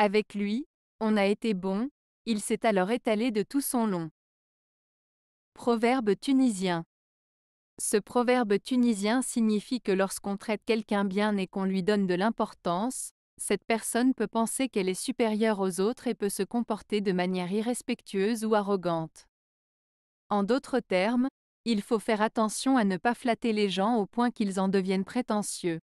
Avec lui, on a été bon, il s'est alors étalé de tout son long. Proverbe tunisien. Ce proverbe tunisien signifie que lorsqu'on traite quelqu'un bien et qu'on lui donne de l'importance, cette personne peut penser qu'elle est supérieure aux autres et peut se comporter de manière irrespectueuse ou arrogante. En d'autres termes, il faut faire attention à ne pas flatter les gens au point qu'ils en deviennent prétentieux.